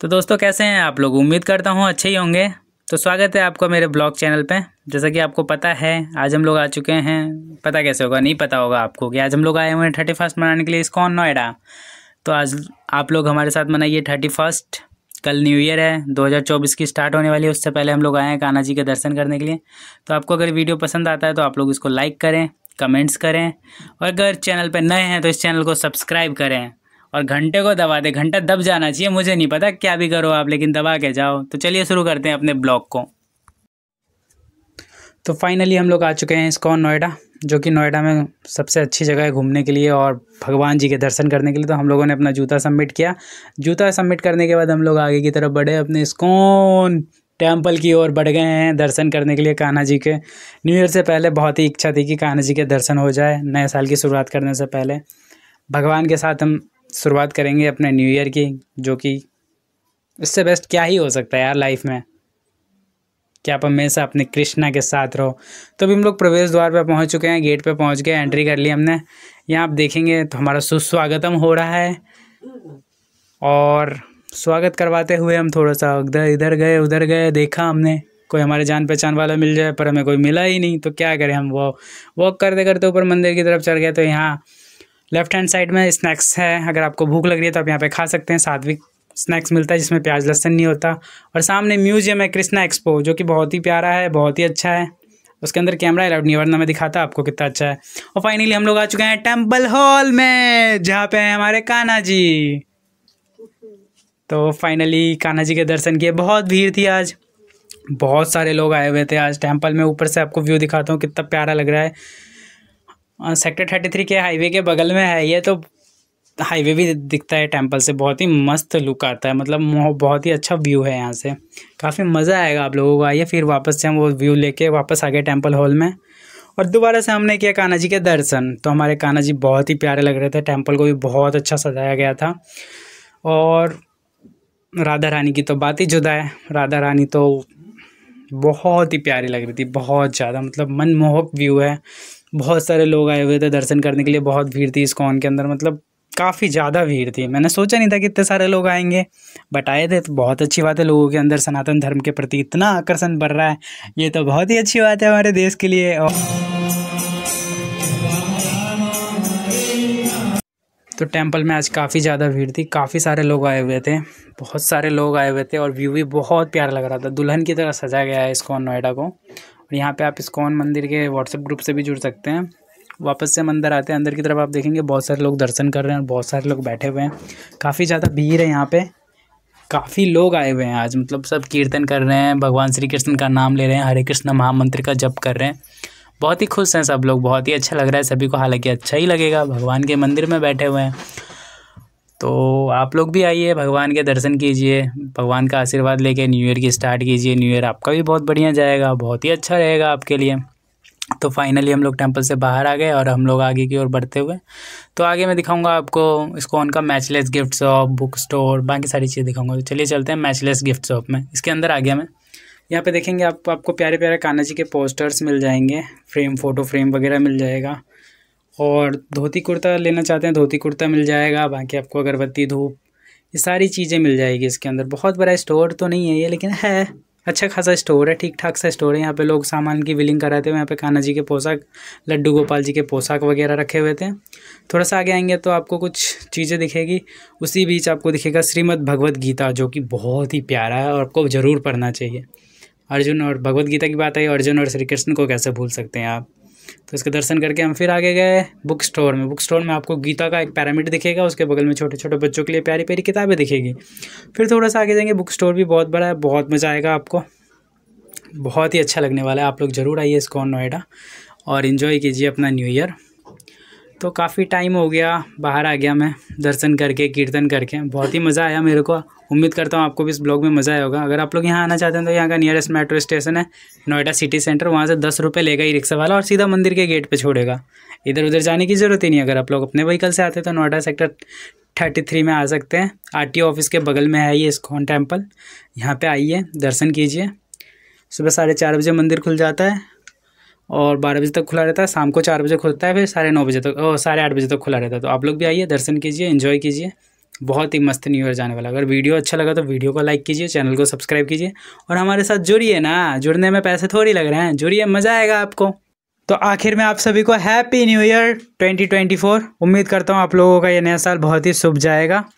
तो दोस्तों कैसे हैं आप लोग उम्मीद करता हूँ अच्छे ही होंगे तो स्वागत है आपका मेरे ब्लॉग चैनल पे जैसा कि आपको पता है आज हम लोग आ चुके हैं पता कैसे होगा नहीं पता होगा आपको कि आज हम लोग आए हुए हैं थर्टी फर्स्ट मनाने के लिए इसकॉन नोएडा तो आज आप लोग हमारे साथ मनाइए थर्टी फर्स्ट कल न्यू ईयर है 2024 की स्टार्ट होने वाली है उससे पहले हम लोग आए हैं कान्हा जी के दर्शन करने के लिए तो आपको अगर वीडियो पसंद आता है तो आप लोग इसको लाइक करें कमेंट्स करें और अगर चैनल पर नए हैं तो इस चैनल को सब्सक्राइब करें और घंटे को दबा दे घंटा दब जाना चाहिए मुझे नहीं पता क्या भी करो आप लेकिन दबा के जाओ तो चलिए शुरू करते हैं अपने ब्लॉग को तो फाइनली हम लोग आ चुके हैं इसकॉन नोएडा जो कि नोएडा में सबसे अच्छी जगह है घूमने के लिए और भगवान जी के दर्शन करने के लिए तो हम लोगों ने अपना जूता सबमिट किया जूता सबमिट करने के बाद हम लोग आगे की तरफ बढ़े अपने इस्कॉन टेम्पल की ओर बढ़ गए हैं दर्शन करने के लिए कान्हा जी के न्यू ईयर से पहले बहुत ही इच्छा थी कि कान्हा जी के दर्शन हो जाए नए साल की शुरुआत करने से पहले भगवान के साथ हम शुरुआत करेंगे अपने न्यू ईयर की जो कि इससे बेस्ट क्या ही हो सकता है यार लाइफ में कि आप हमेशा अपने कृष्णा के साथ रहो तो अभी हम लोग प्रवेश द्वार पर पहुंच चुके हैं गेट पे पहुंच गए एंट्री कर ली हमने यहाँ आप देखेंगे तो हमारा सुस्वागतम हो रहा है और स्वागत करवाते हुए हम थोड़ा सा उधर इधर गए उधर गए देखा हमने कोई हमारे जान पहचान वाला मिल जाए पर हमें कोई मिला ही नहीं तो क्या करें हम वो वॉक करते करते ऊपर मंदिर की तरफ चढ़ गए तो यहाँ लेफ्ट हैंड साइड में स्नैक्स है अगर आपको भूख लग रही है तो आप यहाँ पे खा सकते हैं सात्विक स्नैक्स मिलता है जिसमें प्याज लहसन नहीं होता और सामने म्यूजियम है कृष्णा एक्सपो जो कि बहुत ही प्यारा है बहुत ही अच्छा है उसके अंदर कैमरा अलाउड नहीं वरना मैं दिखाता आपको कितना अच्छा है और फाइनली हम लोग आ चुके हैं टेम्पल हॉल में जहाँ पे हैं हमारे कान्हा जी तो फाइनली कान्हा जी के दर्शन किए बहुत भीड़ थी आज बहुत सारे लोग आए हुए थे आज टेम्पल में ऊपर से आपको व्यू दिखाता हूँ कितना प्यारा लग रहा है सेक्टर थर्टी थ्री के हाईवे के बगल में है ये तो हाईवे भी दिखता है टेम्पल से बहुत ही मस्त लुक आता है मतलब बहुत ही अच्छा व्यू है यहाँ से काफ़ी मज़ा आएगा आप लोगों को आइए फिर वापस से हम वो व्यू लेके वापस आ गए टेम्पल हॉल में और दोबारा से हमने किया कान्हा जी के दर्शन तो हमारे कान्हा जी बहुत ही प्यारे लग रहे थे टेम्पल को भी बहुत अच्छा सजाया गया था और राधा रानी की तो बात ही जुदा है राधा रानी तो बहुत ही प्यारी लग रही थी बहुत ज़्यादा मतलब मनमोहक व्यू है बहुत सारे लोग आए हुए थे दर्शन करने के लिए बहुत भीड़ थी इस्कॉन के अंदर मतलब काफ़ी ज़्यादा भीड़ थी मैंने सोचा नहीं था कि इतने सारे लोग आएंगे बट आए थे तो बहुत अच्छी बात है लोगों के अंदर सनातन धर्म के प्रति इतना आकर्षण बढ़ रहा है ये तो बहुत ही अच्छी बात है हमारे देश के लिए और तो टेंपल में आज काफ़ी ज़्यादा भीड़ थी काफ़ी सारे लोग आए हुए थे बहुत सारे लोग आए हुए थे और व्यू भी बहुत प्यार लग रहा था दुल्हन की तरह सजा गया है इसको नोएडा को और यहाँ पे आप इस्कॉन मंदिर के व्हाट्सएप ग्रुप से भी जुड़ सकते हैं वापस से हम अंदर आते हैं अंदर की तरफ आप देखेंगे बहुत सारे लोग दर्शन कर रहे हैं और बहुत सारे लोग बैठे हुए हैं काफ़ी ज़्यादा भीड़ है यहाँ पर काफ़ी लोग आए हुए हैं आज मतलब सब कीर्तन कर रहे हैं भगवान श्री कृष्ण का नाम ले रहे हैं हरे कृष्ण महामंत्र का जप कर रहे हैं बहुत ही खुश हैं सब लोग बहुत ही अच्छा लग रहा है सभी को हालांकि अच्छा ही लगेगा भगवान के मंदिर में बैठे हुए हैं तो आप लोग भी आइए भगवान के दर्शन कीजिए भगवान का आशीर्वाद लेके न्यू ईयर की स्टार्ट कीजिए न्यू ईयर आपका भी बहुत बढ़िया जाएगा बहुत ही अच्छा रहेगा आपके लिए तो फाइनली हम लोग टेम्पल से बाहर आ गए और हम लोग आगे की ओर बढ़ते हुए तो आगे मैं दिखाऊंगा आपको इसको उनका matchless gift shop book store बाकी सारी चीज़ें दिखाऊंगा तो चलिए चलते हैं मैचलेस गिफ्ट शॉप में इसके अंदर आ गया मैं यहाँ पे देखेंगे आप आपको प्यारे प्यारे कान्हा जी के पोस्टर्स मिल जाएंगे फ्रेम फ़ोटो फ्रेम वगैरह मिल जाएगा और धोती कुर्ता लेना चाहते हैं धोती कुर्ता मिल जाएगा बाकी आपको अगरबत्ती धूप ये सारी चीज़ें मिल जाएगी इसके अंदर बहुत बड़ा स्टोर तो नहीं है ये लेकिन है अच्छा खासा स्टोर है ठीक ठाक सा स्टोर है यहाँ पे लोग सामान की बिलिंग कराते हैं यहाँ पे कान्हा जी के पोशाक लड्डू गोपाल जी के पोशाक वगैरह रखे हुए थे थोड़ा सा आगे आएंगे तो आपको कुछ चीज़ें दिखेगी उसी बीच आपको दिखेगा श्रीमद् भगवद गीता जो कि बहुत ही प्यारा है और आपको ज़रूर पढ़ना चाहिए अर्जुन और भगवद गीता की बात आई अर्जुन और श्री कृष्ण को कैसे भूल सकते हैं आप तो इसके दर्शन करके हम फिर आगे गए बुक स्टोर में बुक स्टोर में आपको गीता का एक पैरामिड दिखेगा उसके बगल में छोटे छोटे बच्चों के लिए प्यारी प्यारी किताबें दिखेगी फिर थोड़ा सा आगे जाएंगे बुक स्टोर भी बहुत बड़ा है बहुत मज़ा आएगा आपको बहुत ही अच्छा लगने वाला है आप लोग ज़रूर आइए इसको नोएडा और इन्जॉय कीजिए अपना न्यू ईयर तो काफ़ी टाइम हो गया बाहर आ गया मैं दर्शन करके कीर्तन करके बहुत ही मज़ा आया मेरे को उम्मीद करता हूँ आपको भी इस ब्लॉग में मज़ा आया होगा अगर आप लोग यहाँ आना चाहते हैं तो यहाँ का नियरेस्ट मेट्रो स्टेशन है नोएडा सिटी सेंटर वहाँ से दस रुपये लेगा ही रिक्शा वाला और सीधा मंदिर के गेट पर छोड़ेगा इधर उधर जाने की ज़रूरत ही नहीं अगर आप लोग अपने व्हीकल से आते हैं तो नोएडा सेक्टर थर्टी थ्री में आ सकते हैं आर ऑफिस के बगल में है ये इस्कॉन टेम्पल यहाँ पर आइए दर्शन कीजिए सुबह साढ़े चार बजे मंदिर खुल जाता है और बारह बजे तक खुला रहता है शाम को चार बजे खुलता है फिर साढ़े नौ बजे तक तो, साढ़े आठ बजे तक खुला रहता है तो आप लोग भी आइए दर्शन कीजिए इन्जॉय कीजिए बहुत ही मस्त न्यू ईयर जाने वाला अगर वीडियो अच्छा लगा तो वीडियो को लाइक कीजिए चैनल को सब्सक्राइब कीजिए और हमारे साथ जुड़िए ना जुड़ने में पैसे थोड़ी लग रहे हैं जुड़िए मज़ा आएगा आपको तो आखिर में आप सभी को हैप्पी न्यू ईयर 2024 उम्मीद करता हूँ आप लोगों का ये नया साल बहुत ही शुभ जाएगा